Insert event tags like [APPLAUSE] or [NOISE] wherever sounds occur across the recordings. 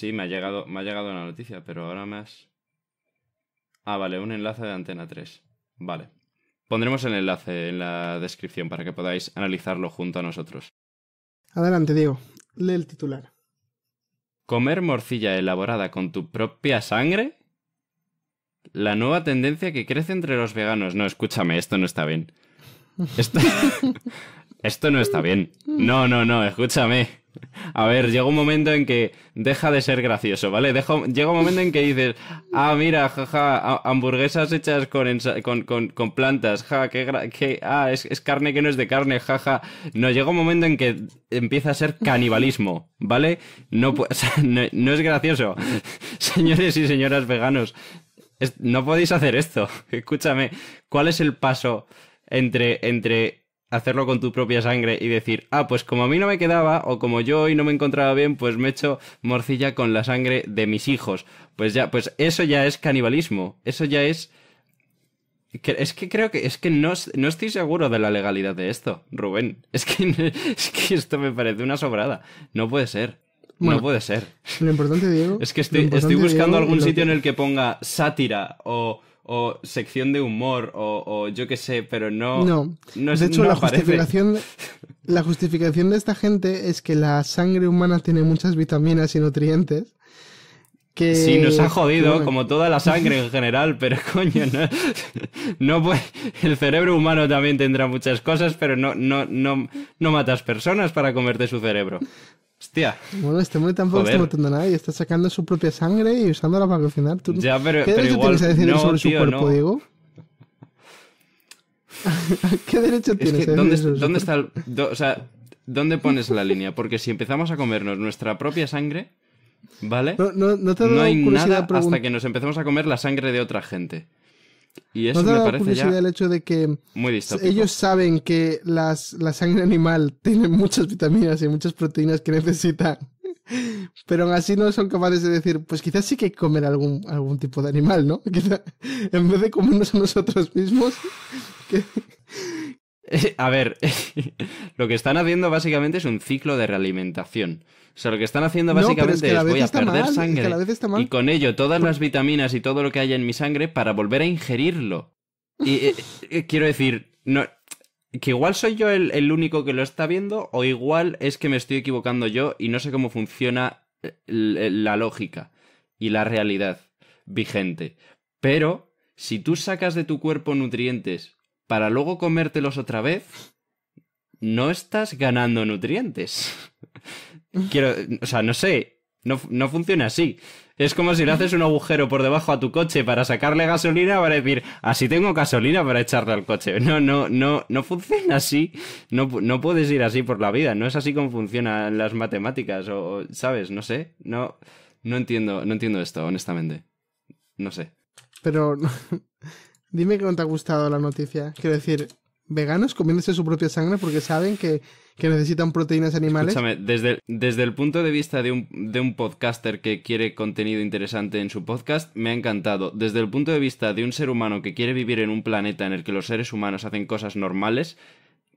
Sí, me ha llegado, me ha llegado noticia, pero ahora más. Ah, vale, un enlace de Antena 3. Vale. Pondremos el enlace en la descripción para que podáis analizarlo junto a nosotros. Adelante, Diego. Lee el titular. ¿Comer morcilla elaborada con tu propia sangre? La nueva tendencia que crece entre los veganos. No, escúchame, esto no está bien. esto [LAUGHS] no está bien. No, no, no, escúchame. A ver, llega un momento en que deja de ser gracioso, ¿vale? llega un momento en que dices, ah, mira, jaja, hamburguesas hechas con, con, plantas, ja, qué, ah, es, carne que no es de carne, jaja. No, llega un momento en que empieza a ser canibalismo, ¿vale? No, [LAUGHS] no, es gracioso. [LAUGHS] Señores y señoras veganos, no podéis hacer esto. [LAUGHS] Escúchame, ¿cuál es el paso entre, entre hacerlo con tu propia sangre y decir, ah, pues como a mí no me quedaba o como yo hoy no me encontraba bien, pues me echo morcilla con la sangre de mis hijos. Pues ya, pues eso ya es canibalismo, eso ya es... Es que creo que es que no, estoy seguro de la legalidad de esto, Rubén. [LAUGHS] Es que, esto me parece una sobrada. No puede ser. no puede ser. Lo importante, Diego. Es que estoy, buscando algún sitio en el que ponga sátira o o sección de humor o, yo qué sé, pero no... No, no de hecho la, justificación, [LAUGHS] la justificación de esta gente es que la sangre humana tiene muchas vitaminas y nutrientes. Que... Sí, nos ha jodido, como toda la sangre en general, pero [LAUGHS] coño, no, el cerebro humano también tendrá muchas cosas, pero no, no, no, no matas personas para comerte su cerebro. Hostia. Bueno, este hombre tampoco está matando a nadie, está sacando su propia sangre y usándola para cocinar. ¿Qué pero derecho tienes a decir sobre su cuerpo, Diego? [LAUGHS] ¿Qué derecho tienes a ¿Dónde, ¿dónde pones la línea? Porque si empezamos a comernos nuestra propia sangre, ¿vale? No, no, no te no hay nada hasta que nos empecemos a comer la sangre de otra gente. Y eso me parece curiosidad el hecho de que ellos saben que la sangre animal [LAUGHS] tiene muchas vitaminas y muchas proteínas que necesitan. [LAUGHS] Pero aún así no son capaces de decir, pues quizás sí que hay que comer algún, algún tipo de animal, ¿no? [LAUGHS] en vez de comernos a nosotros mismos. A ver, lo que están haciendo básicamente es un ciclo de realimentación. O sea, lo que están haciendo básicamente es, voy a perder sangre y con ello todas las vitaminas y todo lo que haya en mi sangre para volver a ingerirlo. Y eh, eh, quiero decir, no, que igual soy yo el, el, único que lo está viendo o igual es que me estoy equivocando yo y no sé cómo funciona eh, la lógica y la realidad vigente. Pero si tú sacas de tu cuerpo nutrientes para luego comértelos otra vez, no estás ganando nutrientes. [LAUGHS] Quiero, o sea, no sé, no, funciona así. Es como si le haces un agujero por debajo a tu coche para sacarle gasolina para decir, así tengo gasolina para echarle al coche. No, no, no, no funciona así. No, no puedes ir así por la vida. No es así como funcionan las matemáticas o, ¿sabes? No sé. No, no entiendo, no entiendo esto, honestamente. No sé. Pero [LAUGHS] dime que no te ha gustado la noticia. Quiero decir, veganos comiéndose su propia sangre porque saben que que necesitan proteínas animales. Escúchame, desde, desde el punto de vista de un, de un podcaster que quiere contenido interesante en su podcast, me ha encantado. Desde el punto de vista de un ser humano que quiere vivir en un planeta en el que los seres humanos hacen cosas normales,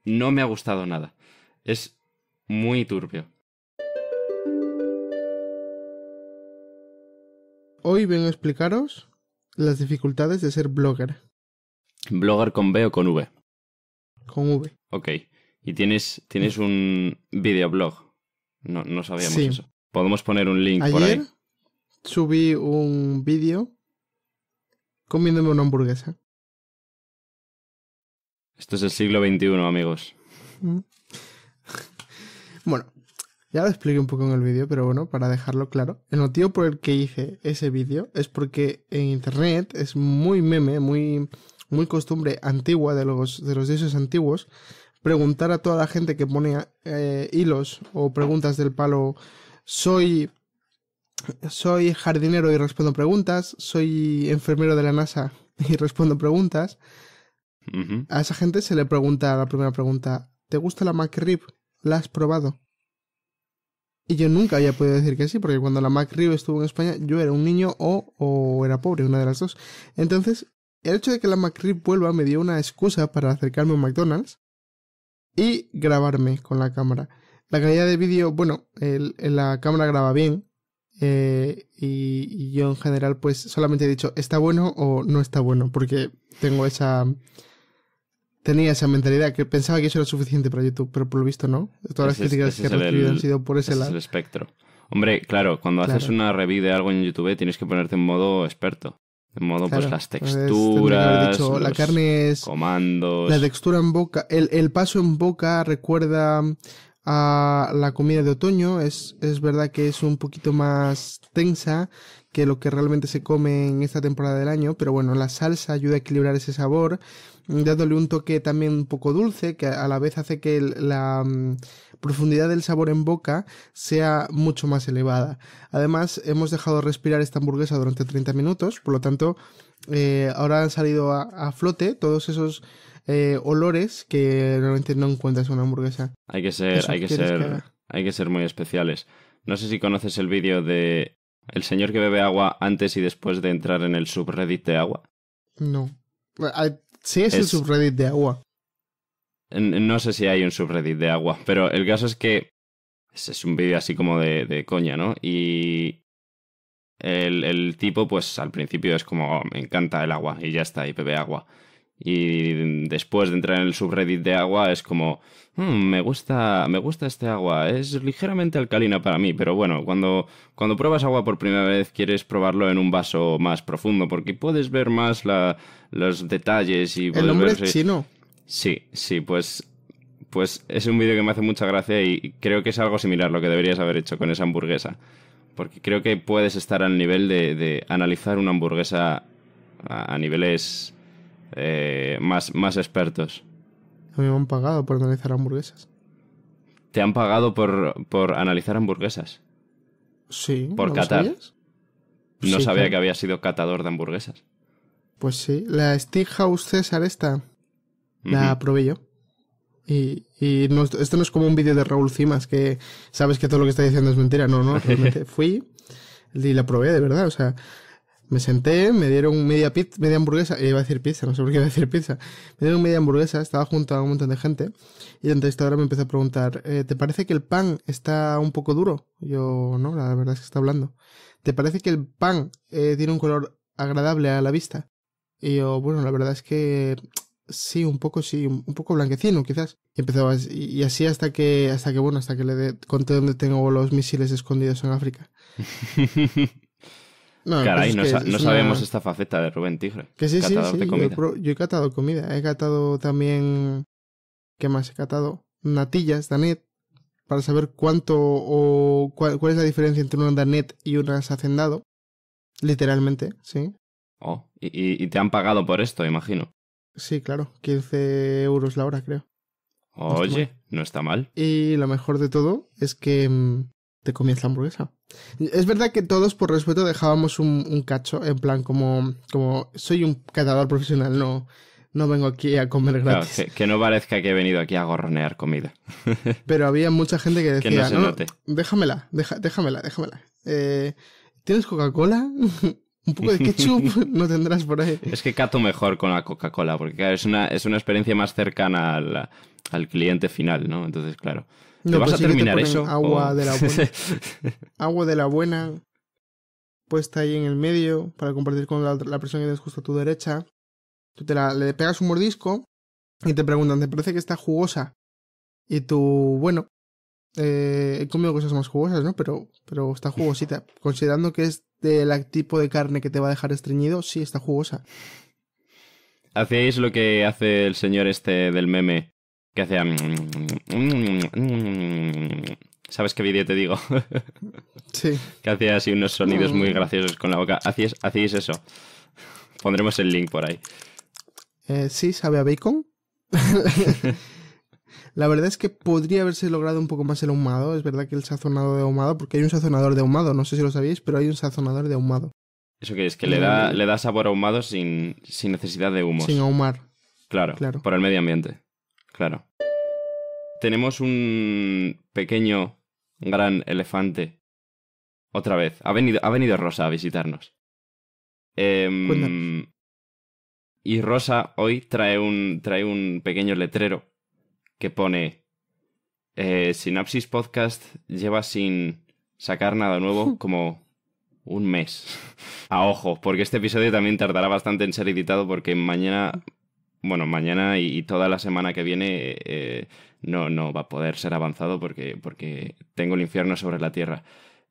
no me ha gustado nada. Es muy turbio. Hoy vengo a explicaros las dificultades de ser blogger. ¿Blogger con B o con V? Con V. Ok. Y tienes, tienes un videoblog. No, no sabíamos eso. Podemos poner un link por ahí. Subí un vídeo comiéndome una hamburguesa. Esto es el siglo XXI, amigos. Mm. [LAUGHS] Bueno, ya lo expliqué un poco en el vídeo, pero bueno, para dejarlo claro. El motivo por el que hice ese vídeo es porque en internet es muy meme, muy, muy costumbre antigua de los, de los dioses antiguos preguntar a toda la gente que pone eh, hilos o preguntas del palo, soy, soy jardinero y respondo preguntas, soy enfermero de la NASA [LAUGHS] y respondo preguntas, a esa gente se le pregunta la primera pregunta, ¿te gusta la MacRib? ¿La has probado? Y yo nunca había podido decir que sí, porque cuando la MacRib estuvo en España, yo era un niño o, o era pobre, una de las dos. Entonces, el hecho de que la McRib vuelva me dio una excusa para acercarme a McDonald's y grabarme con la cámara. La calidad de vídeo, bueno, el, la cámara graba bien eh, y, yo en general pues solamente he dicho está bueno o no está bueno porque tengo esa... Tenía esa mentalidad que pensaba que eso era suficiente para YouTube, pero por lo visto no. Todas las críticas que he recibido han sido por ese, lado. espectro. Hombre, claro, cuando haces una review de algo en YouTube tienes que ponerte en modo experto. En modo, pues las pues, texturas. la carne es. Comandos. La textura en boca. El, el, paso en boca recuerda a la comida de otoño. Es, es verdad que es un poquito más tensa que lo que realmente se come en esta temporada del año. Pero bueno, la salsa ayuda a equilibrar ese sabor. Dándole un toque también un poco dulce, que a la vez hace que la profundidad del sabor en boca sea mucho más elevada. Además, hemos dejado respirar esta hamburguesa durante 30 minutos, por lo tanto, eh, ahora han salido a, flote todos esos eh, olores que normalmente no encuentras en una hamburguesa. Hay que ser, hay que ser, hay que ser muy especiales. No sé si conoces el vídeo de el señor que bebe agua antes y después de entrar en el subreddit de agua. No. Ah, sí, es el subreddit de agua. No sé si hay un subreddit de agua, pero el caso es que es un vídeo así como de, coña, ¿no? Y el, el, tipo, pues al principio es como, oh, me encanta el agua y ya está, y bebe agua. Y después de entrar en el subreddit de agua es como, hmm, me gusta, me gusta este agua, es ligeramente alcalina para mí, pero bueno, cuando, cuando pruebas agua por primera vez quieres probarlo en un vaso más profundo porque puedes ver más la, los detalles y... El nombre Sí, sí, pues, pues es un vídeo que me hace mucha gracia y creo que es algo similar lo que deberías haber hecho con esa hamburguesa. Porque creo que puedes estar al nivel de, de analizar una hamburguesa a, niveles eh, más, más expertos. A me han pagado por analizar hamburguesas. ¿Te han pagado por, por analizar hamburguesas? Sí. ¿Por ¿no catar? No sabía que había sido catador de hamburguesas. Pues sí, la Steakhouse César está la probé yo. Y, y esto no es como un vídeo de Raúl Cimas que sabes que todo lo que está diciendo es mentira. No, no, [LAUGHS] realmente fui y la probé de verdad. O sea, me senté, me dieron media pizza, media hamburguesa, iba a decir pizza, no sé por qué iba a decir pizza, me dieron media hamburguesa, estaba junto a un montón de gente y esta entrevistadora me empezó a preguntar, eh, ¿te parece que el pan está un poco duro? Yo, no, la verdad es que está hablando ¿Te parece que el pan eh, tiene un color agradable a la vista? Y yo, bueno, la verdad es que Sí, un poco, sí, un poco blanquecino, quizás. Y empezaba y así hasta que, hasta que, bueno, hasta que le conté dónde tengo los misiles escondidos en África. [LAUGHS] No, no, sabemos esta faceta de Rubén Tigre. Que sí, sí, sí. Yo he, catado comida. He catado también. ¿Qué más he catado? Natillas, Danet. Para saber cuánto o cuál, cuál es la diferencia entre una Danet y un hacendado. Literalmente, sí. Oh, y, y, te han pagado por esto, imagino. Sí, claro, 15 euros la hora, creo. Oye, no está mal. Y lo mejor de todo es que mm, te comías la hamburguesa. Es verdad que todos, por respeto, dejábamos un, cacho, en plan, como, como soy un catador profesional, no, no vengo aquí a comer gratis. que, no parezca que he venido aquí a gorronear comida. [LAUGHS] Pero había mucha gente que decía, no déjamela, déjamela, déjamela. Eh, ¿Tienes Coca-Cola? [LAUGHS] Un poco de ketchup no [LAUGHS] tendrás por ahí. Es que cato mejor con la Coca-Cola, porque es, una, es una experiencia más cercana al, al cliente final, ¿no? Entonces, claro. ¿Te vas pues a terminar eso? Agua, de la [LAUGHS] buena, agua de la buena puesta ahí en el medio para compartir con la, persona que tienes justo a tu derecha. Tú te la, le pegas un mordisco y te preguntan, ¿te parece que está jugosa? Y tú, bueno, eh, he comido cosas más jugosas, ¿no? Pero, pero está jugosita. Considerando que es del tipo de carne que te va a dejar estreñido, sí, está jugosa. Hacéis lo que hace el señor este del meme, que hace... ¿Sabes qué vídeo te digo? [LAUGHS] sí. Que hacía así unos sonidos muy mm. graciosos con la boca. ¿Hacéis, hacéis eso? Pondremos el link por ahí. Eh, sí, sabe a bacon. [LAUGHS] La verdad es que podría haberse logrado un poco más el ahumado. Es verdad que el sazonado de ahumado, porque hay un sazonador de ahumado, no sé si lo sabéis, pero hay un sazonador de ahumado. Eso que es que le da, eh, le da sabor ahumado sin, sin necesidad de humo. Sin ahumar. Claro, claro. Por el medio ambiente. Claro. Tenemos un pequeño, gran elefante. Otra vez. Ha venido, ha venido Rosa a visitarnos. Em, y Rosa hoy trae un, trae un pequeño letrero que pone eh, Sinapsis Podcast lleva sin sacar nada nuevo [LAUGHS] como un mes. A ojo, porque este episodio también tardará bastante en ser editado porque mañana, bueno, mañana y, toda la semana que viene eh, no, no va a poder ser avanzado porque, porque tengo el infierno sobre la tierra.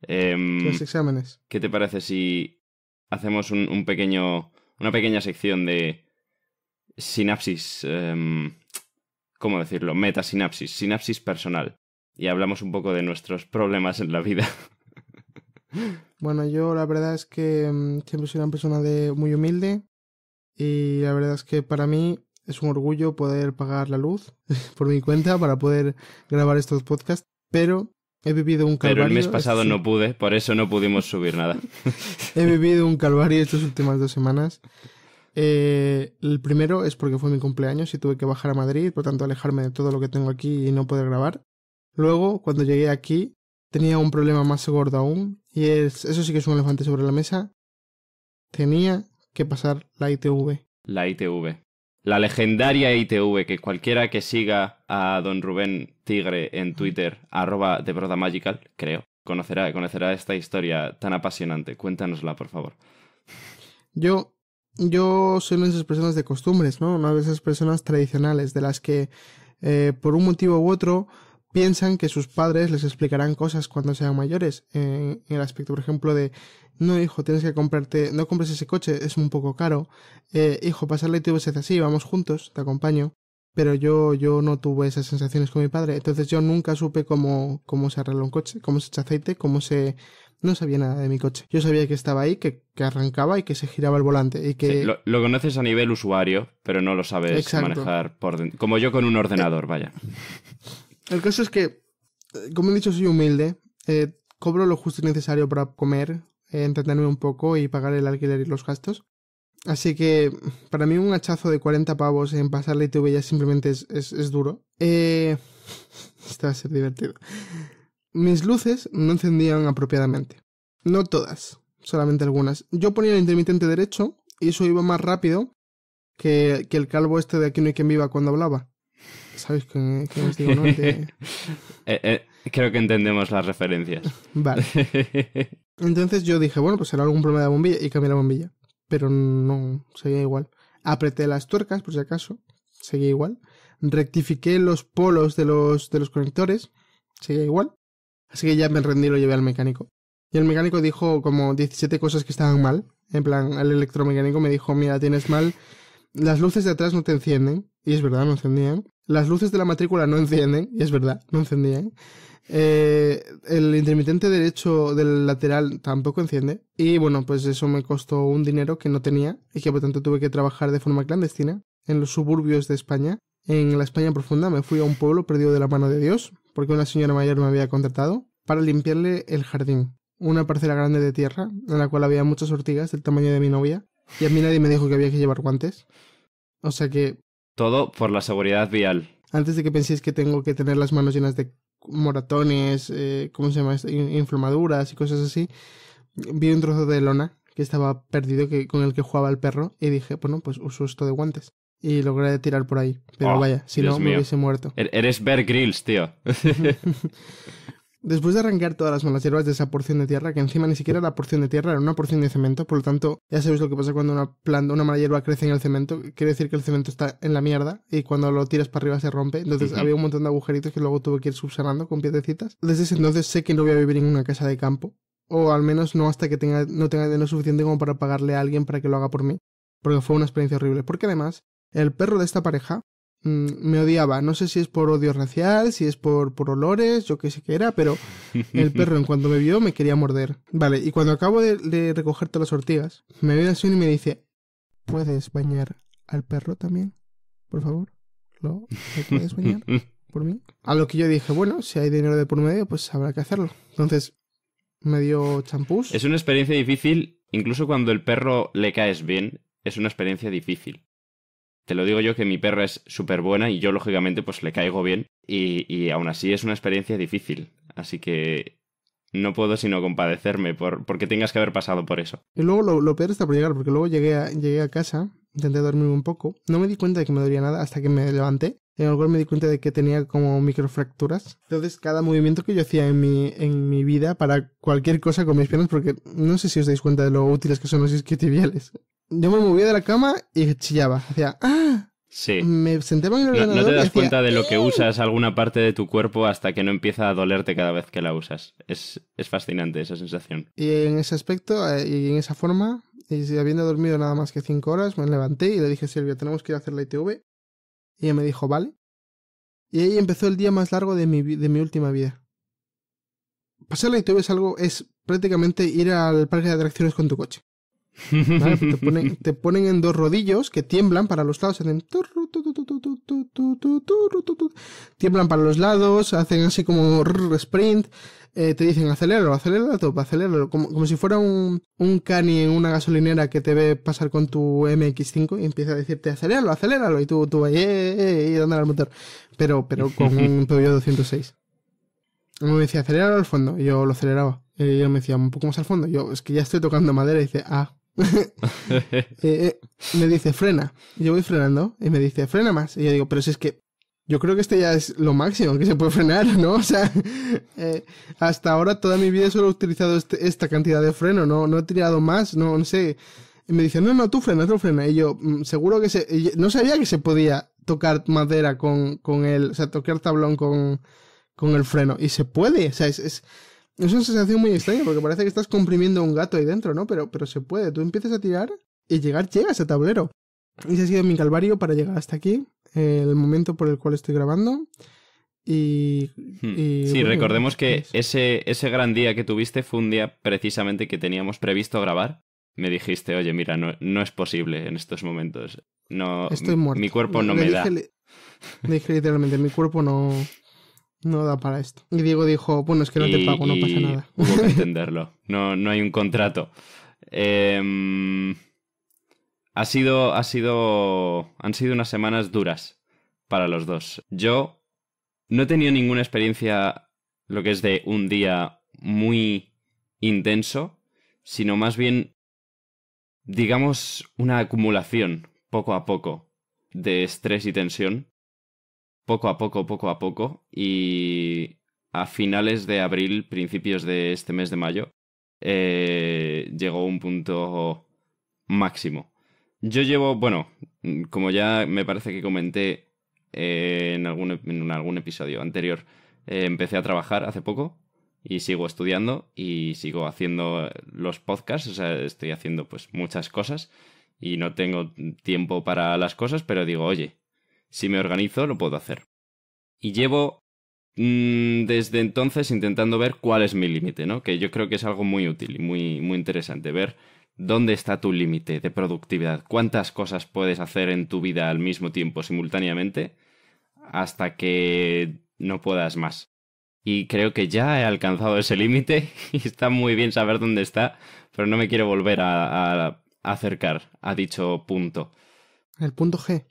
Em, Los exámenes. ¿Qué te parece si hacemos un, pequeño, una pequeña sección de sinapsis? Em, ¿cómo decirlo? Metasinapsis, sinapsis personal. Y hablamos un poco de nuestros problemas en la vida. [LAUGHS] Bueno, yo la verdad es que mm, siempre soy una persona de muy humilde y la verdad es que para mí es un orgullo poder pagar la luz [LAUGHS] por mi cuenta para poder grabar estos podcasts, pero he vivido un calvario. Pero el mes pasado no pude, por eso no pudimos subir nada. [LAUGHS] he vivido un calvario estas últimas dos semanas eh, el primero es porque fue mi cumpleaños y tuve que bajar a Madrid, por tanto alejarme de todo lo que tengo aquí y no poder grabar. Luego, cuando llegué aquí, tenía un problema más gordo aún, y es, eso sí que es un elefante sobre la mesa. Tenía que pasar la ITV. La ITV. La legendaria ITV, que cualquiera que siga a don Rubén Tigre en Twitter, arroba de Broda Magical, creo, conocerá, conocerá esta historia tan apasionante. Cuéntanosla, por favor. Yo yo soy una de esas personas de costumbres, ¿no? Una de esas personas tradicionales, de las que, eh, por un motivo u otro, piensan que sus padres les explicarán cosas cuando sean mayores. Eh, en el aspecto, por ejemplo, de, no, hijo, tienes que comprarte, no compres ese coche, es un poco caro. Eh, hijo, pasarle tu es así, vamos juntos, te acompaño. Pero yo, yo no tuve esas sensaciones con mi padre. Entonces yo nunca supe cómo, cómo se arregla un coche, cómo se echa aceite, cómo se no sabía nada de mi coche. Yo sabía que estaba ahí, que, arrancaba y que se giraba el volante. Y que... lo, conoces a nivel usuario, pero no lo sabes manejar por Como yo con un ordenador, vaya. El caso es que, eh, como he dicho, soy humilde. Eh, cobro lo justo y necesario para comer, eh, entretenerme un poco y pagar el alquiler y los gastos. Así que para mí un hachazo de 40 pavos en pasar la ITV ya simplemente es, es, duro. Eh... [LAUGHS] Esto va a ser divertido. Mis luces no encendían apropiadamente. No todas, solamente algunas. Yo ponía el intermitente derecho y eso iba más rápido que, el calvo este de Aquí no hay quien viva cuando hablaba. Sabes qué, os digo, [LAUGHS] eh, eh, creo que entendemos las referencias. Vale. [LAUGHS] Entonces yo dije, bueno, pues será algún problema de la bombilla y cambié la bombilla. Pero no, seguía igual. Apreté las tuercas, por si acaso, seguía igual. Rectifiqué los polos de los, de los conectores, seguía igual. Así que ya me rendí y lo llevé al mecánico. Y el mecánico dijo como 17 cosas que estaban mal. En plan, el electromecánico me dijo, mira, tienes mal. Las luces de atrás no te encienden. Y es verdad, no encendían. Las luces de la matrícula no encienden. Y es verdad, no encendían. Eh, el intermitente derecho del lateral tampoco enciende. Y bueno, pues eso me costó un dinero que no tenía y que por tanto tuve que trabajar de forma clandestina en los suburbios de España. En la España profunda me fui a un pueblo perdido de la mano de Dios porque una señora mayor me había contratado, para limpiarle el jardín, una parcela grande de tierra, en la cual había muchas ortigas del tamaño de mi novia, y a mí nadie me dijo que había que llevar guantes. O sea que... Todo por la seguridad vial. Antes de que penséis que tengo que tener las manos llenas de moratones, eh, ¿cómo se llama? Inflamaduras y cosas así, vi un trozo de lona que estaba perdido que, con el que jugaba el perro y dije, bueno, pues uso esto de guantes y logré tirar por ahí. Pero vaya, si no, me hubiese muerto. Er-, eres Bear Grills, tío. [LAUGHS] Después de arrancar todas las malas hierbas de esa porción de tierra, que encima ni siquiera era porción de tierra, era una porción de cemento, por lo tanto, ya sabéis lo que pasa cuando una planta, una mala hierba crece en el cemento, quiere decir que el cemento está en la mierda y cuando lo tiras para arriba se rompe. Entonces había un montón de agujeritos que luego tuve que ir subsanando con piedecitas. Desde ese entonces sé que no voy a vivir en una casa de campo, o al menos no hasta que tenga, no tenga dinero suficiente como para pagarle a alguien para que lo haga por mí, porque fue una experiencia horrible. Porque además, el perro de esta pareja mm, me odiaba. No sé si es por odio racial, si es por, por olores, yo qué sé qué era, pero el [LAUGHS] perro en cuanto me vio me quería morder. Vale, y cuando acabo de, recogerte las ortigas, me ve así y me dice, ¿puedes bañar al perro también? Por favor, ¿lo puedes bañar? [LAUGHS] por mí. A lo que yo dije, bueno, si hay dinero de por medio, pues habrá que hacerlo. Entonces, me dio champús. Es una experiencia difícil, incluso cuando el perro le caes bien, es una experiencia difícil. Te lo digo yo que mi perra es súper buena y yo lógicamente pues le caigo bien y, y, aún así es una experiencia difícil. Así que no puedo sino compadecerme por, porque tengas que haber pasado por eso. Y luego lo, peor está por llegar porque luego llegué a, llegué a casa, intenté dormir un poco, no me di cuenta de que me dolía nada hasta que me levanté. En algún me di cuenta de que tenía como microfracturas. Entonces cada movimiento que yo hacía en mi, en mi vida para cualquier cosa con mis piernas, porque no sé si os dais cuenta de lo útiles que son los isquiotibiales yo me movía de la cama y chillaba. Hacía, ¡ah! Sí. Me senté en el No te das cuenta de lo que usas alguna parte de tu cuerpo hasta que no empieza a dolerte cada vez que la usas. Es, es fascinante esa sensación. Y en ese aspecto eh, y en esa forma, y habiendo dormido nada más que cinco horas, me levanté y le dije, Silvia, tenemos que ir a hacer la ITV. Y ella me dijo, vale. Y ahí empezó el día más largo de mi, de mi última vida. Pasar la ITV es algo, es prácticamente ir al parque de atracciones con tu coche te, ponen, en dos rodillos que tiemblan para los lados, hacen tiemblan para los lados, hacen así como sprint, eh, te dicen aceléralo, aceléralo, top, aceléralo, como, si fuera un, un cani en una gasolinera que te ve pasar con tu MX5 y empieza a decirte aceléralo, aceléralo, y tú, tú ahí, eh, eh, dándole al motor, pero, pero con un [LAUGHS] Peugeot 206. Me decía, aceléralo al fondo, yo lo aceleraba. Y él me decía, un poco más al fondo. Yo, es que ya estoy tocando madera. Y dice, ah, [LAUGHS] Eh, eh, me dice, frena. Yo voy frenando y me dice, frena más. Y yo digo, pero si es que yo creo que este ya es lo máximo que se puede frenar, ¿no? [LAUGHS] O sea, eh, hasta ahora toda mi vida solo he utilizado este, esta cantidad de freno, no, no he tirado más, no, no sé. Y me dice, no, no, tú frena, tú frena. Y yo, mm, seguro que se... no sabía que se podía tocar madera con, con el... O sea, tocar tablón con, con el freno. Y se puede, o sea, es es una sensación muy extraña porque parece que estás comprimiendo un gato ahí dentro, ¿no? Pero, pero se puede. Tú empiezas a tirar y llegar, llegas a tablero. Y ese ha sido mi calvario para llegar hasta aquí, el momento por el cual estoy grabando. Y, hmm. sí, recordemos que ese, ese gran día que tuviste fue un día precisamente que teníamos previsto grabar. Me dijiste, oye, mira, no, no es posible en estos momentos. No, Estoy muerto. Mi cuerpo no me da. le dije literalmente, mi cuerpo no, no da para esto. Y Diego dijo, bueno, es que no te pago, no pasa nada. Hubo que [LAUGHS] entenderlo. No, no hay un contrato. Em, ha sido, ha sido, han sido unas semanas duras para los dos. Yo no he tenido ninguna experiencia, lo que es de un día muy intenso, sino más bien, digamos, una acumulación poco a poco de estrés y tensión poco a poco, poco a poco, y a finales de abril, principios de este mes de mayo, eh, llegó un punto máximo. Yo llevo, bueno, como ya me parece que comenté eh, en, algún, en algún episodio anterior, eh, empecé a trabajar hace poco y sigo estudiando y sigo haciendo los podcasts, o sea, estoy haciendo pues muchas cosas y no tengo tiempo para las cosas, pero digo, oye, si me organizo, lo puedo hacer. Y llevo mm, desde entonces intentando ver cuál es mi límite, ¿no? Que yo creo que es algo muy útil y muy, muy interesante ver dónde está tu límite de productividad, cuántas cosas puedes hacer en tu vida al mismo tiempo, simultáneamente, hasta que no puedas más. Y creo que ya he alcanzado ese límite [LAUGHS] y está muy bien saber dónde está, pero no me quiero volver a acercar a dicho punto. El punto G.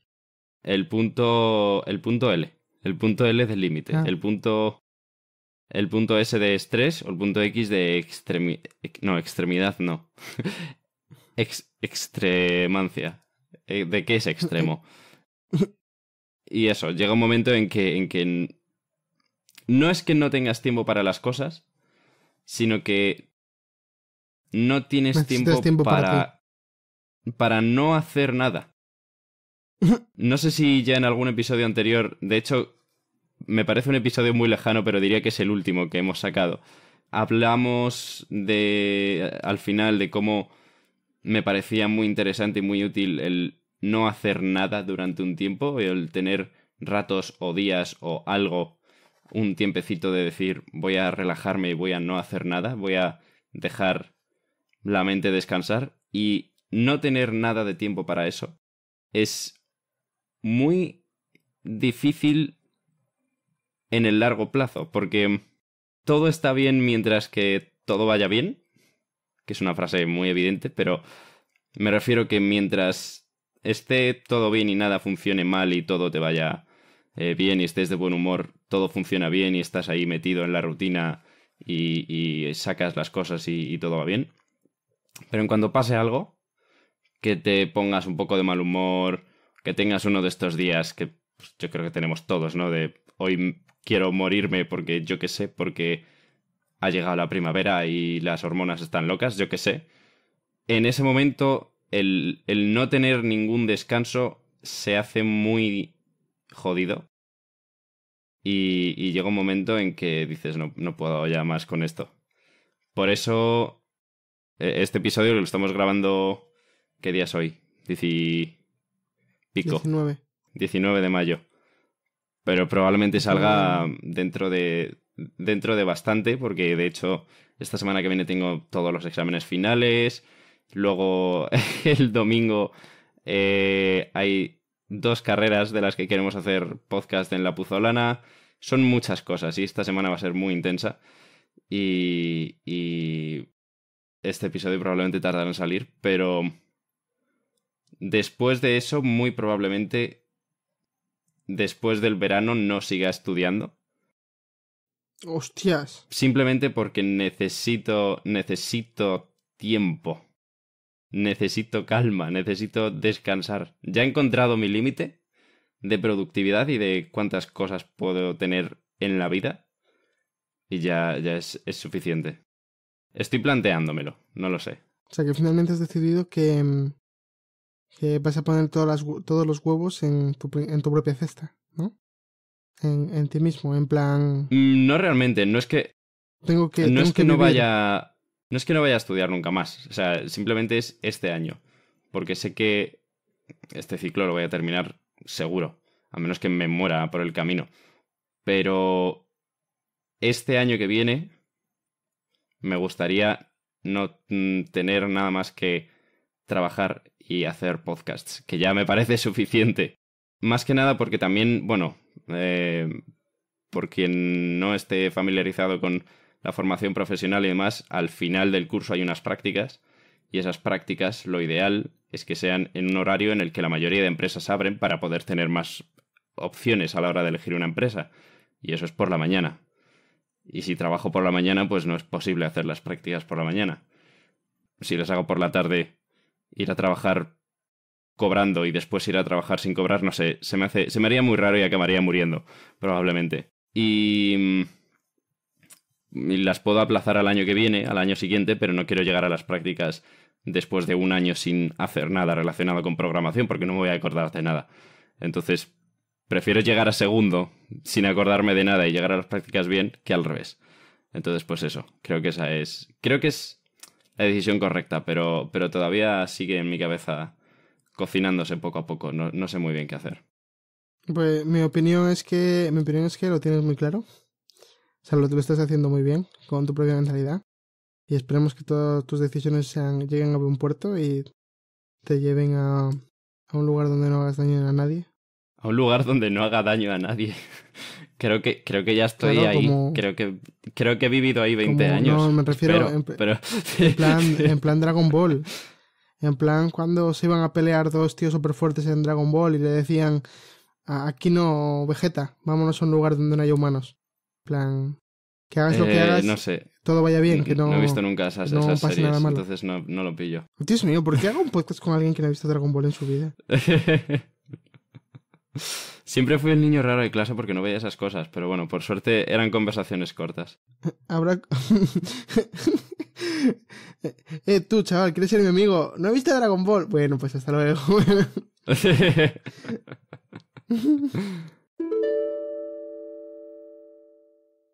El punto, el punto L. El punto L es del límite. Ah. El punto el punto S de estrés o el punto X de extremi... No, extremidad no. [LAUGHS] extremancia. Eh, ¿De qué es extremo? [LAUGHS] Y eso, llega un momento en que, en que no es que no tengas tiempo para las cosas, sino que no tienes tiempo, Para, para no hacer nada. No sé si ya en algún episodio anterior, de hecho, me parece un episodio muy lejano, pero diría que es el último que hemos sacado. Hablamos de, al final, de cómo me parecía muy interesante y muy útil el no hacer nada durante un tiempo, el tener ratos o días o algo, un tiempecito de decir voy a relajarme y voy a no hacer nada, voy a dejar la mente descansar y no tener nada de tiempo para eso es muy difícil en el largo plazo, porque todo está bien mientras que todo vaya bien, que es una frase muy evidente, pero me refiero que mientras esté todo bien y nada funcione mal y todo te vaya eh, bien y estés de buen humor, todo funciona bien y estás ahí metido en la rutina y, sacas las cosas y, y todo va bien. Pero en cuanto pase algo, que te pongas un poco de mal humor, que tengas uno de estos días que pues, yo creo que tenemos todos, ¿no? De hoy quiero morirme porque yo qué sé, porque ha llegado la primavera y las hormonas están locas, yo qué sé. En ese momento, el, el no tener ningún descanso se hace muy jodido. Y, llega un momento en que dices, no, no puedo ya más con esto. Por eso, e, este episodio lo estamos grabando. ¿Qué día es hoy? Dici pico. 19. 19 de mayo. Pero probablemente pues salga dentro de, dentro de bastante, porque de hecho esta semana que viene tengo todos los exámenes finales. Luego [LAUGHS] el domingo eh, hay dos carreras de las que queremos hacer podcast en la Puzolana. Son muchas cosas y esta semana va a ser muy intensa. Y, y este episodio probablemente tardará en salir, pero Después de eso, muy probablemente, después del verano, no siga estudiando. Hostias. Simplemente porque necesito, necesito tiempo. Necesito calma, necesito descansar. Ya he encontrado mi límite de productividad y de cuántas cosas puedo tener en la vida. Y ya, ya es, es suficiente. Estoy planteándomelo, no lo sé. O sea que finalmente has decidido que mm, que vas a poner todos los huevos en tu, en tu propia cesta, ¿no? En, ti mismo, en plan... Mm, no realmente, no es que... Tengo que... No es no vaya... No es que no vaya a estudiar nunca más, o sea, simplemente es este año, porque sé que este ciclo lo voy a terminar seguro, a menos que me muera por el camino. Pero este año que viene me gustaría no mm, tener nada más que trabajar y hacer podcasts, que ya me parece [LAUGHS] suficiente. Más que nada porque también, bueno, eh, por quien no esté familiarizado con la formación profesional y demás, al final del curso hay unas prácticas y esas prácticas lo ideal es que sean en un horario en el que la mayoría de empresas abren para poder tener más opciones a la hora de elegir una empresa. Y eso es por la mañana. Y si trabajo por la mañana, pues no es posible hacer las prácticas por la mañana. Si las hago por la tarde, ir a trabajar cobrando y después ir a trabajar sin cobrar, no sé, se me, hace, se me haría muy raro y acabaría muriendo, probablemente. Y, mm, y las puedo aplazar al año que viene, al año siguiente, pero no quiero llegar a las prácticas después de un año sin hacer nada relacionado con programación, porque no me voy a acordar de nada. Entonces, prefiero llegar a segundo sin acordarme de nada y llegar a las prácticas bien que al revés. Entonces, pues eso, creo que esa es. Creo que es la decisión correcta, pero, pero todavía sigue en mi cabeza cocinándose poco a poco. No, sé muy bien qué hacer. Pues mi opinión es que mi opinión es que lo tienes muy claro. O sea, lo, estás haciendo muy bien con tu propia mentalidad. Y esperemos que todas tus decisiones sean, lleguen a buen puerto y te lleven a, a un lugar donde no hagas daño a nadie a un lugar donde no haga daño a nadie. [LAUGHS] creo que, creo que ya estoy ahí. Creo, que, creo que he vivido ahí 20 años. No, me refiero en, pero... [LAUGHS] en, plan, en plan Dragon Ball. En plan, cuando se iban a pelear dos tíos súper fuertes en Dragon Ball y le decían, aquí no, Vegeta, vámonos a un lugar donde no haya humanos. En plan, que hagas lo que eh, hagas, no todo vaya bien, que no... he visto nunca esas, cosas. series, entonces no, no lo pillo. Dios mío, ¿por qué hago un podcast con alguien que no ha visto Dragon Ball en su vida? [LAUGHS] Siempre fui el niño raro de clase porque no veía esas cosas, pero bueno, por suerte eran conversaciones cortas. Habrá. [LAUGHS] eh, tú, chaval, ¿quieres ser mi amigo? ¿No viste Dragon Ball? Bueno, pues hasta luego. [LAUGHS]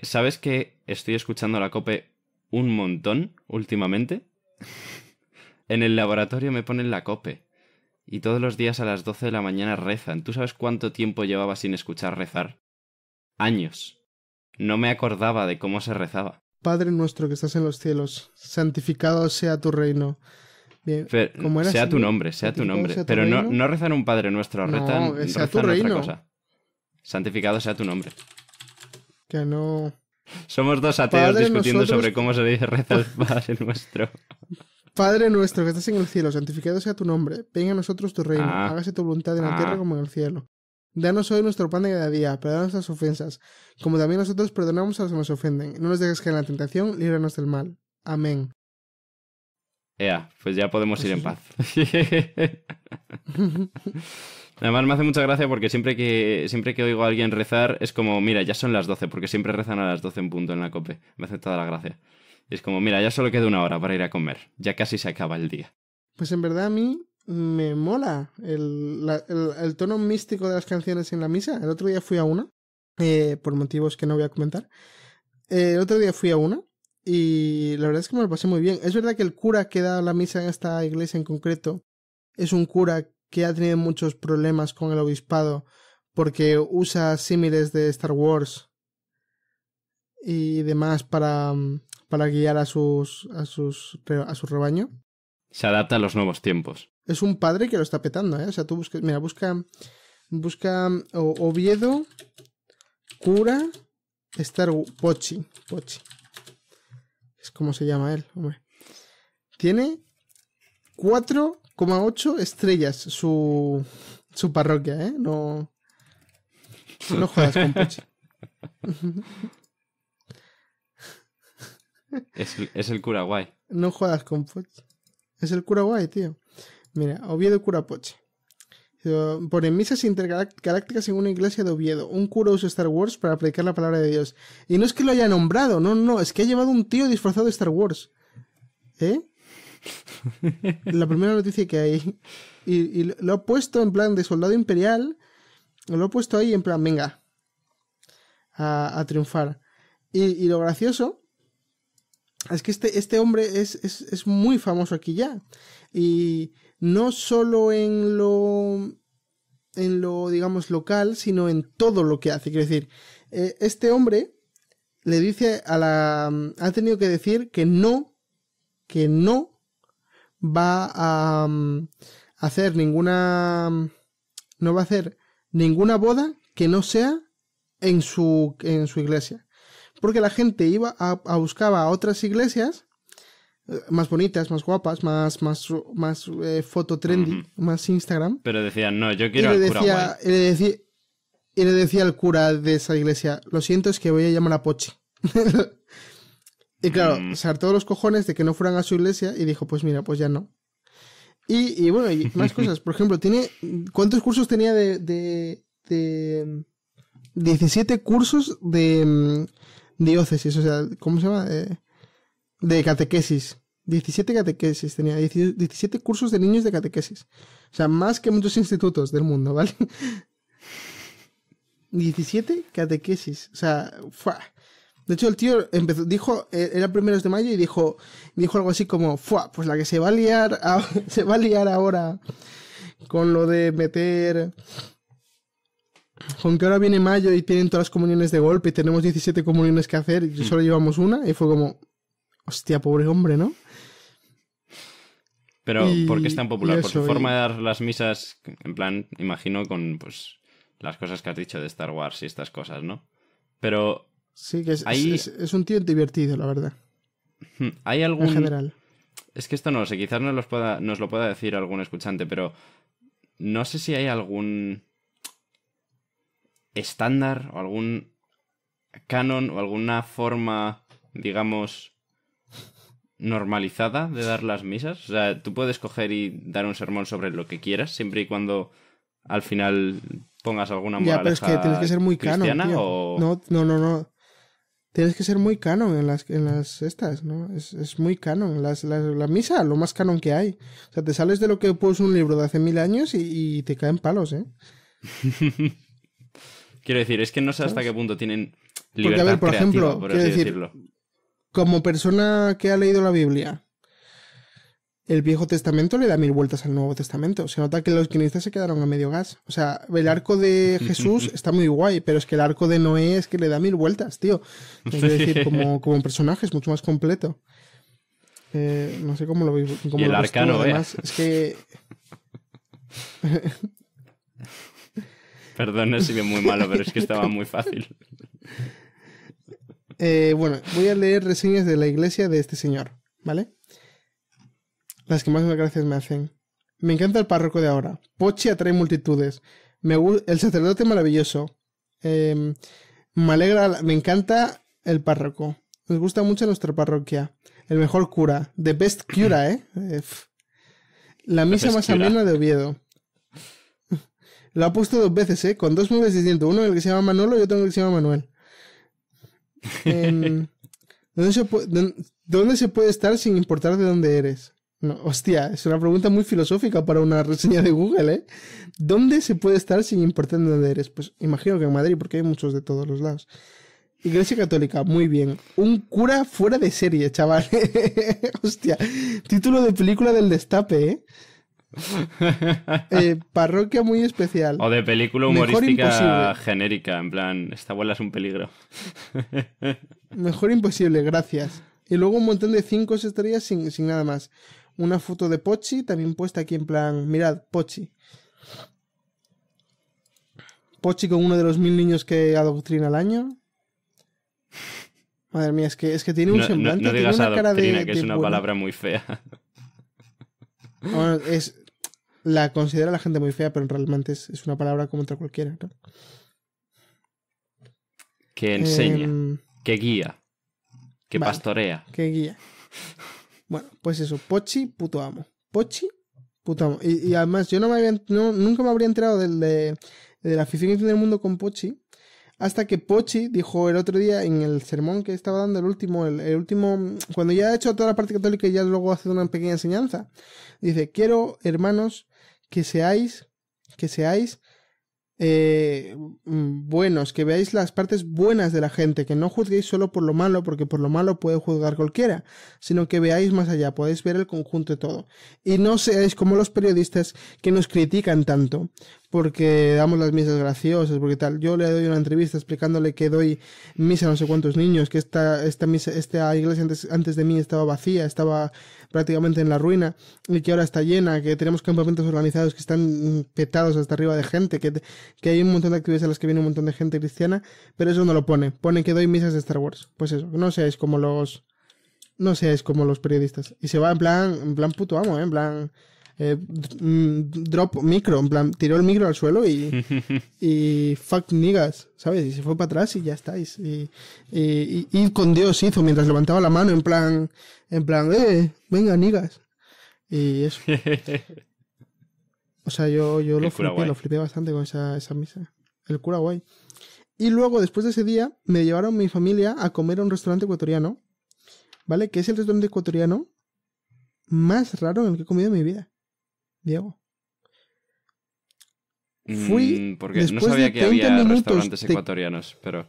¿Sabes que estoy escuchando la cope un montón últimamente? en el laboratorio me ponen la cope y todos los días a las 12 de la mañana rezan. ¿Tú sabes cuánto tiempo llevaba sin escuchar rezar? Años. No me acordaba de cómo se rezaba. Padre nuestro que estás en los cielos, santificado sea tu reino. Bien, sea tu nombre, sea tu nombre. Pero no, no rezan un Padre nuestro, rezan, cosa. Santificado sea tu nombre. Que no. Somos dos ateos discutiendo sobre cómo se dice rezar el Padre [LAUGHS] nuestro. Padre nuestro que estás en el cielo, santificado sea tu nombre, venga a nosotros tu reino, ah. hágase tu voluntad en la tierra ah. como en el cielo. Danos hoy nuestro pan de cada día, perdona nuestras ofensas, como también nosotros perdonamos a los que nos ofenden. No nos dejes caer en la tentación, líbranos del mal. Amén. Ea, pues ya podemos ir en paz. [LAUGHS] Además me hace mucha gracia porque siempre que, siempre que oigo a alguien rezar es como, mira, ya son las doce porque siempre rezan a las doce en punto en la cope. Me hace toda la gracia. Y es como, mira, ya solo queda una hora para ir a comer. Ya casi se acaba el día. Pues en verdad a mí me mola el, tono místico de las canciones en la misa. El otro día fui a una, eh, por motivos que no voy a comentar. Eh, el otro día fui a una y la verdad es que me lo pasé muy bien. Es verdad que el cura que da la misa en esta iglesia en concreto es un cura que ha tenido muchos problemas con el obispado porque usa símiles de Star Wars y demás para, mm, para guiar a sus, a sus, a su rebaño. Se adapta a los nuevos tiempos. Es un padre que lo está petando, ¿eh? O sea, tú buscas, mira, busca, busca Oviedo, cura, Star Pochi, Pochi. Es como se llama él, hombre. Tiene 4,8 estrellas su, su parroquia, ¿eh? No, no juegas con [LAUGHS] Pochi. Es, el cura guay. No juegas con Poche. Es el cura guay, tío. Mira, Oviedo cura Poche. Por en misas intergalácticas en una iglesia de Oviedo, un cura usa Star Wars para predicar la palabra de Dios. Y no es que lo haya nombrado, no, no, es que ha llevado un tío disfrazado de Star Wars. ¿Eh? la primera noticia que hay. Y, lo ha puesto en plan de soldado imperial. Lo ha puesto ahí en plan, venga. A, triunfar. y, lo gracioso es que este, este hombre es, es, muy famoso aquí ya. Y no solo en lo, en lo, digamos, local, sino en todo lo que hace. Quiero decir, eh, este hombre le dice a la... ha tenido que decir que no, que no va a mm, hacer ninguna... Mm, no va a hacer ninguna boda que no sea en su, en su iglesia porque la gente iba a, buscar buscaba a otras iglesias eh, más bonitas, más guapas, más más más eh, foto trendy, más Instagram. Pero decían, "No, yo quiero y cura decía, Y le, decía, al cura de esa iglesia, "Lo siento, es que voy a llamar a Pochi." [LAUGHS] y claro, mm. se hartó los cojones de que no fueran a su iglesia y dijo, "Pues mira, pues ya no." Y, bueno, y más [LAUGHS] cosas. Por ejemplo, tiene ¿cuántos cursos tenía de, de 17 mm, cursos de mm, diócesis, o sea, ¿cómo se llama? Eh, de catequesis. 17 catequesis tenía, 17 cursos de niños de catequesis. O sea, más que muchos institutos del mundo, ¿vale? 17 [LAUGHS] catequesis. O sea, fuá. De hecho, el tío empezó, dijo, eh, era primeros de mayo y dijo, dijo algo así como, fuá, pues la que se va a liar, [LAUGHS] se va a liar ahora con lo de meter con ahora viene mayo y tienen todas las comuniones de golpe y tenemos 17 comuniones que hacer y solo llevamos una, y fue como, hostia, pobre hombre, ¿no? Pero, ¿por qué es tan popular? ¿Por su forma de dar las misas? En plan, imagino con pues las cosas que has dicho de Star Wars y estas cosas, ¿no? Pero. Sí, que es, es, un tío divertido, la verdad. Hmm, ¿Hay algún. En general. Es que esto no lo sé, quizás nos lo pueda decir algún escuchante, pero. No sé si hay algún estándar o algún canon o alguna forma, digamos, normalizada de dar las misas. O sea, tú puedes coger y dar un sermón sobre lo que quieras, siempre y cuando al final pongas alguna moraleja que que ser muy canon, No, no, no, no. Tienes que ser muy canon en las, en las estas, ¿no? Es, muy canon. Las, la misa, lo más canon que hay. O sea, te sales de lo que puso un libro de hace mil años y, te caen palos, ¿eh? [LAUGHS] Quiero decir, es que no sé hasta qué punto tienen libertad Porque, a ver, por ejemplo, por decirlo. Como persona que ha leído la Biblia, el Viejo Testamento le da mil vueltas al Nuevo Testamento. Se nota que los guionistas se quedaron a medio gas. O sea, el arco de [LAUGHS] Jesús está muy guay, pero es que el arco de Noé es que le da mil vueltas, tío. Quiero [LAUGHS] decir, como, personaje es mucho más completo. Eh, no sé cómo lo veis. y el arcano, además, Es que... [LAUGHS] Perdón, si sido muy malo, pero es que estaba muy fácil. Eh, bueno, voy a leer reseñas de la iglesia de este señor, ¿vale? Las que más gracias me hacen. Me encanta el párroco de ahora. Pochi atrae multitudes. Me el sacerdote maravilloso. Em, me alegra, me encanta el párroco. Nos gusta mucho nuestra parroquia. El mejor cura. The best cura, ¿eh? eh la misa más amena de Oviedo. Lo ha puesto dos veces, ¿eh? Con dos nombres distintos. Uno el que se llama Manolo y otro el que se llama Manuel. [LAUGHS] Em, ¿dónde, se puede, estar sin importar de dónde eres? No, hostia, es una pregunta muy filosófica para una reseña de Google, ¿eh? ¿Dónde se puede estar sin importar de dónde eres? Pues imagino que en Madrid, porque hay muchos de todos los lados. Iglesia Católica, muy bien. Un cura fuera de serie, chaval. [LAUGHS] hostia, título de película del destape, ¿eh? Eh, parroquia muy especial. O de película humorística genérica, en plan, esta abuela es un peligro. [LAUGHS] Mejor imposible, gracias. Y luego un montón de cinco estrellas sin, nada más. Una foto de Pochi también puesta aquí en plan, mirad, Pochi. Pochi con uno de los mil niños que adoctrina al año. Madre mía, es que, es que tiene un semblante, no, de, que es una palabra muy fea. es, la considera la gente muy fea, pero realmente es, es una palabra como otra cualquiera. Que enseña, em, que guía, que pastorea. Que guía. Bueno, pues eso, Pochi, puto amo. Pochi, puto amo. Y, además, yo no me nunca me habría enterado del, de, la afición del mundo con Pochi, hasta que Pochi dijo el otro día en el sermón que estaba dando, el último, el, el, último, cuando ya ha hecho toda la parte católica y ya luego hace una pequeña enseñanza, dice, quiero, hermanos, que seáis, que seáis eh, mm, buenos, que veáis las partes buenas de la gente, que no juzguéis solo por lo malo, porque por lo malo puede juzgar cualquiera, sino que veáis más allá, podéis ver el conjunto de todo. Y no seáis como los periodistas que nos critican tanto, porque damos las misas graciosas, porque tal. Yo le doy una entrevista explicándole que doy misa a no sé cuántos niños, que esta, esta, misa, esta iglesia antes de mí estaba vacía, estaba prácticamente en la ruina y que ahora está llena, que tenemos campamentos organizados que están mm, petados hasta arriba de gente, que, que hay un montón de actividades a las que viene un montón de gente cristiana, pero eso no lo pone. Pone que doy misas de Star Wars. Pues eso, no seáis como los... No seáis como los periodistas. Y se va en plan, en plan puto amo, ¿eh? en plan... Eh, mm, drop micro, en plan, tiró el micro al suelo y, [LAUGHS] y fuck niggas, ¿sabes? Y se fue para atrás y ya estáis. Y, con Dios hizo mientras levantaba la mano, en plan, en plan, eh, venga niggas. Y eso. O sea, yo, yo lo, flipé, lo flipé bastante con esa, esa misa. El cura guay. Y luego, después de ese día, me llevaron mi familia a comer a un restaurante ecuatoriano, ¿vale? Que es el restaurante ecuatoriano más raro en el que he comido en mi vida. Diego? Mm, Fui. porque no sabía que había restaurantes ecuatorianos, pero.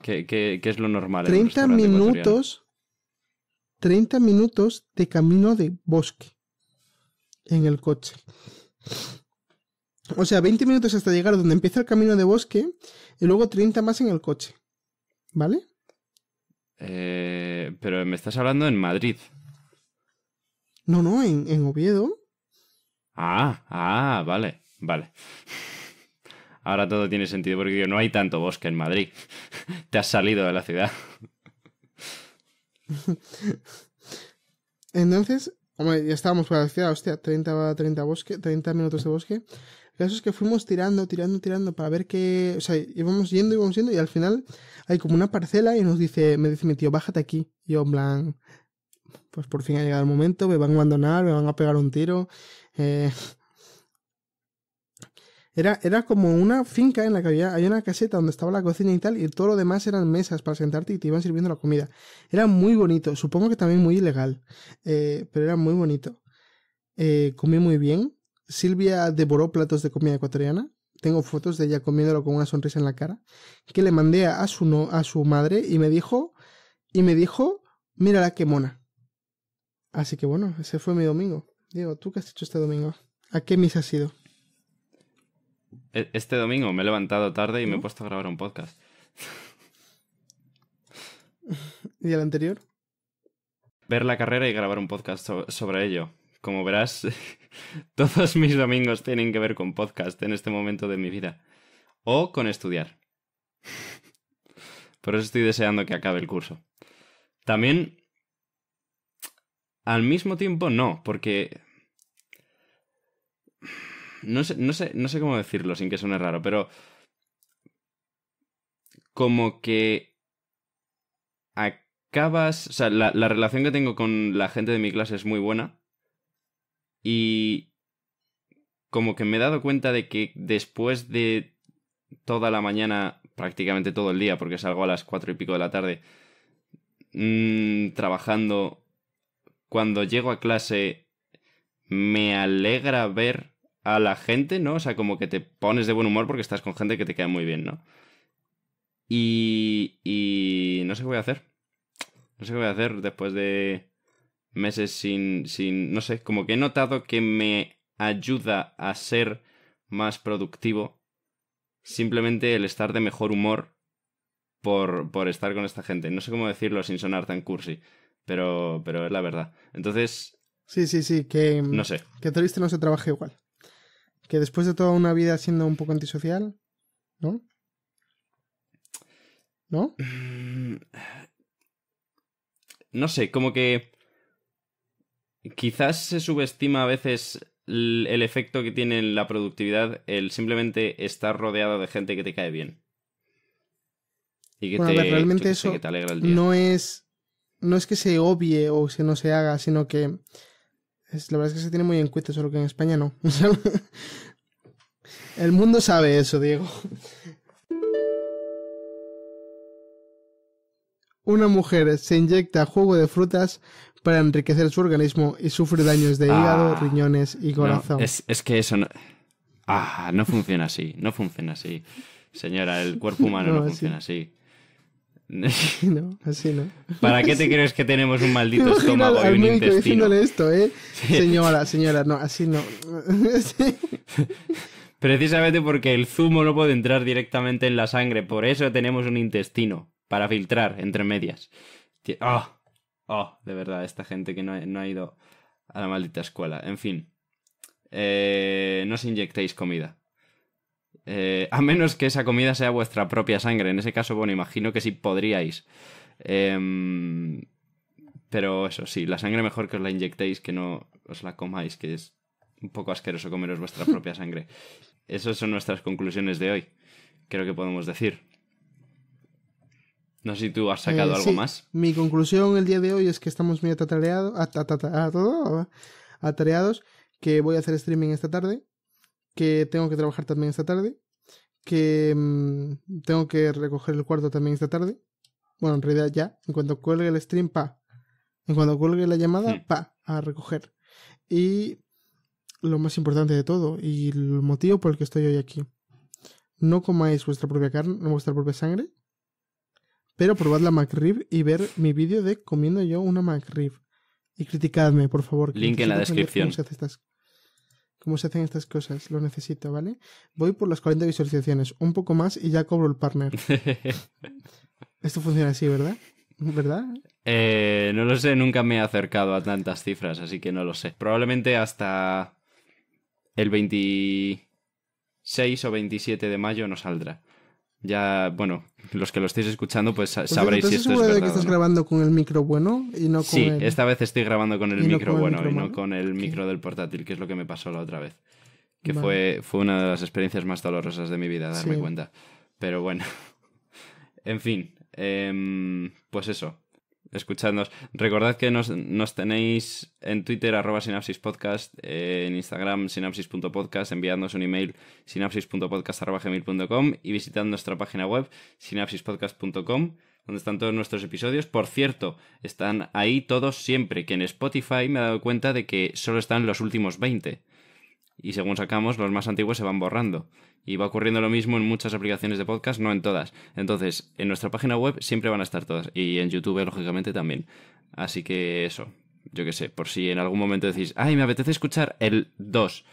¿qué, es lo normal? 30 minutos. 30 minutos de camino de bosque. En el coche. O sea, 20 minutos hasta llegar donde empieza el camino de bosque y luego 30 más en el coche. ¿Vale? Eh, pero me estás hablando en Madrid. No, no, en Oviedo. Ah, ah, vale, vale. [LAUGHS] Ahora todo tiene sentido porque digo, no hay tanto bosque en Madrid. [LAUGHS] Te has salido de la ciudad. [LAUGHS] Entonces, ya estábamos para la ciudad, hostia, 30, bosque, treinta minutos de bosque. El caso es que fuimos tirando, tirando, tirando para ver qué. O sea, íbamos yendo, íbamos yendo, y al final hay como una parcela y nos dice, me dice mi tío, bájate aquí. Y yo, en plan, pues por fin ha llegado el momento, me van a abandonar, me van a pegar un tiro. Eh, era, era como una finca en la que había, una caseta donde estaba la cocina y tal, y todo lo demás eran mesas para sentarte y te iban sirviendo la comida. Era muy bonito, supongo que también muy ilegal, eh, pero era muy bonito. Eh, comí muy bien. Silvia devoró platos de comida ecuatoriana. Tengo fotos de ella comiéndolo con una sonrisa en la cara. Que le mandé a su, no, a su madre y me dijo, y me dijo, mírala qué mona. Así que bueno, ese fue mi domingo. Diego, ¿tú qué has hecho este domingo? ¿A qué misa has ido? E, este domingo me he levantado tarde y me he puesto a grabar un podcast. [LAUGHS] ¿Y el anterior? Ver la carrera y grabar un podcast sobre ello. Como verás, [LAUGHS] todos mis domingos tienen que ver con podcast en este momento de mi vida. O con estudiar. [LAUGHS] Por eso estoy deseando que acabe el curso. También al mismo tiempo no, porque... No sé, no sé, no sé cómo decirlo sin que suene raro, pero... Como que... Acabas... O sea, la, relación que tengo con la gente de mi clase es muy buena. Y... Como que me he dado cuenta de que después de toda la mañana, prácticamente todo el día, porque salgo a las cuatro y pico de la tarde, mm, trabajando cuando llego a clase me alegra ver a la gente, ¿no? O sea, como que te pones de buen humor porque estás con gente que te queda muy bien, ¿no? Y, no sé qué voy a hacer. No sé qué voy a hacer después de meses sin, sin, no sé, como que he notado que me ayuda a ser más productivo simplemente el estar de mejor humor por, por estar con esta gente. No sé cómo decirlo sin sonar tan cursi pero, pero es la verdad. Entonces... Sí, sí, sí, que... Mm, no sé. Que triste no se trabaje igual. Que después de toda una vida siendo un poco antisocial, ¿no? ¿No? Mm, no sé, como que... Quizás se subestima a veces el efecto que tiene en la productividad el simplemente estar rodeado de gente que te cae bien. Y que te, realmente eso que te no es no es que se obvie o se no se haga, sino que es, la verdad es que se tiene muy en cuenta, solo que en España no. [LAUGHS] El mundo sabe eso, Diego. Una mujer se inyecta jugo de frutas para enriquecer su organismo y sufre daños de hígado, ah, riñones y corazón. es, es, que eso no... Ah, no funciona así, no funciona así. Señora, el cuerpo humano no, funciona así. [LAUGHS] no, así no. ¿Para qué te crees que tenemos un maldito estómago y un intestino? Diciéndole esto, ¿eh? Señora, señora, no, así no. [LAUGHS] Precisamente porque el zumo no puede entrar directamente en la sangre, por eso tenemos un intestino para filtrar entre medias. Oh, oh, de verdad, esta gente que no, no ha ido a la maldita escuela. En fin, eh, no os inyectéis comida a menos que esa comida sea vuestra propia sangre. En ese caso, bueno, imagino que sí podríais. pero eso sí, la sangre mejor que os la inyectéis, que no os la comáis, que es un poco asqueroso comeros vuestra propia sangre. Esas son nuestras conclusiones de hoy. Creo que podemos decir. No sé si tú has sacado algo más. Mi conclusión el día de hoy es que estamos muy atareados, atareados, que voy a hacer streaming esta tarde que tengo que trabajar también esta tarde, que mm, tengo que recoger el cuarto también esta tarde. Bueno, en realidad ya, en cuanto cuelgue el stream, pa. En cuanto cuelgue la llamada, pa, a recoger. Y lo más importante de todo, y el motivo por el que estoy hoy aquí. No comáis vuestra propia carne, vuestra propia sangre, pero probad la Macrib y ver mi vídeo de comiendo yo una Macrib Y criticadme, por favor. Link en la descripción cómo se hacen estas cosas. Lo necesito, ¿vale? Voy por las 40 visualizaciones, un poco más y ya cobro el partner. [LAUGHS] Esto funciona así, ¿verdad? ¿Verdad? Eh, no lo sé, nunca me he acercado a tantas cifras, así que no lo sé. Probablemente hasta el 26 o 27 de mayo no saldrá. Ya, bueno, los que lo estéis escuchando, pues, pues sabréis si esto es verdad. que estás grabando con el micro bueno y no con Sí, esta vez estoy grabando con el micro bueno y no con el micro del portátil, que es lo que me pasó la otra vez. Que fue, fue una de las experiencias más dolorosas de mi vida, darme cuenta. Pero bueno. [LAUGHS] en fin, em, pues eso escuchadnos. Recordad que nos, nos tenéis en Twitter, sinapsispodcast, eh, en Instagram, sinapsis.podcast, enviándonos un email, sinapsis.podcast.gmail.com y visitad nuestra página web, sinapsispodcast.com, donde están todos nuestros episodios. Por cierto, están ahí todos siempre, que en Spotify me he dado cuenta de que solo están los últimos 20 y según sacamos, los más antiguos se van borrando. Y va ocurriendo lo mismo en muchas aplicaciones de podcast, no en todas. Entonces, en nuestra página web siempre van a estar todas y en YouTube, lógicamente, también. Así que eso, yo qué sé, por si en algún momento decís, ay, me apetece escuchar el 2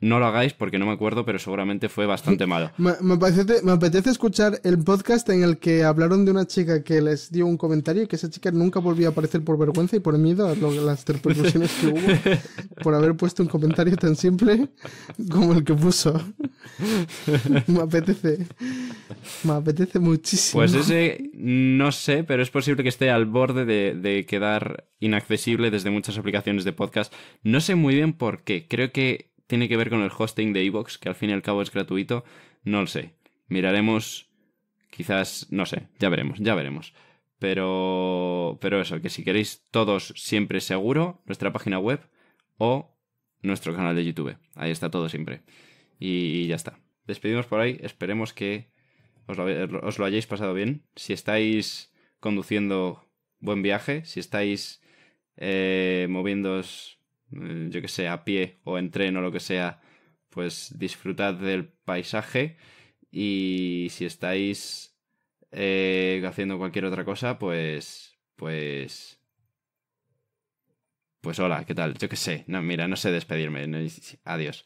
no lo hagáis porque no me acuerdo, pero seguramente fue bastante [LAUGHS] malo. me, apetece, me, apetece, escuchar el podcast en el que hablaron de una chica que les dio un comentario y que esa chica nunca volvió a aparecer por vergüenza y por miedo a las repercusiones que hubo [LAUGHS] por haber puesto un comentario tan simple como el que puso. [LAUGHS] me apetece. Me apetece muchísimo. Pues ese, no sé, pero es posible que esté al borde de, de quedar inaccesible desde muchas aplicaciones de podcast. No sé muy bien por qué. Creo que tiene que ver con el hosting de Evox, que al fin y al cabo es gratuito, no lo sé. Miraremos, quizás, no sé, ya veremos, ya veremos. Pero, pero eso, que si queréis todos siempre seguro, nuestra página web o nuestro canal de YouTube. Ahí está todo siempre. Y, ya está. Despedimos por ahí. Esperemos que os lo, hayáis pasado bien. Si estáis conduciendo, buen viaje. Si estáis eh, moviéndoos Mm, yo que sé, a pie o en tren o lo que sea, pues disfrutad del paisaje y si estáis eh, haciendo cualquier otra cosa, pues, pues, pues hola, ¿qué tal? Yo que sé, no, mira, no sé despedirme, adiós.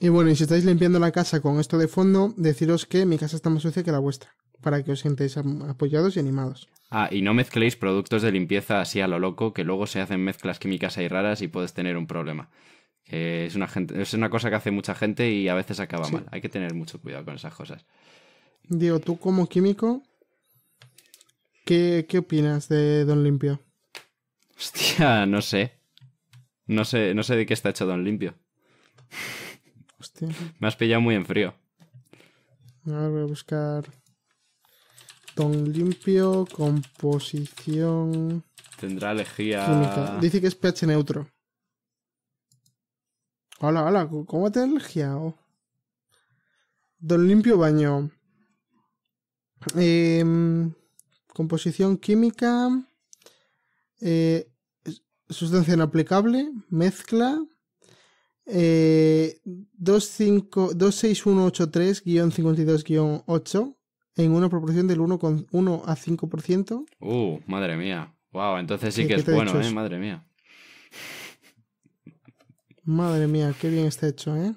Y bueno, y si estáis limpiando la casa con esto de fondo, deciros que mi casa está más sucia que la vuestra, para que os sintáis apoyados y animados. Ah, y no mezcléis productos de limpieza así a lo loco, que luego se hacen mezclas químicas ahí raras y puedes tener un problema. es, una gente, es una cosa que hace mucha gente y a veces acaba mal. Hay que tener mucho cuidado con esas cosas. Digo, tú como químico, ¿qué, qué opinas de Don Limpio? Hostia, no sé. No sé, no sé de qué está hecho Don Limpio. Me has pillado muy en frío. A voy a buscar. Don limpio, composición. Tendrá alergia... Dice que es pH neutro. Hola, hola, ¿cómo te a Don limpio baño. Em, composición química. Eh, sustancia inaplicable. Mezcla. 26183-52-8 eh, en una proporción del 1, con 1 a 5%. Uh, madre mía. Wow, entonces sí que es bueno, ¿eh? Madre mía. Madre mía, qué bien está hecho, ¿eh?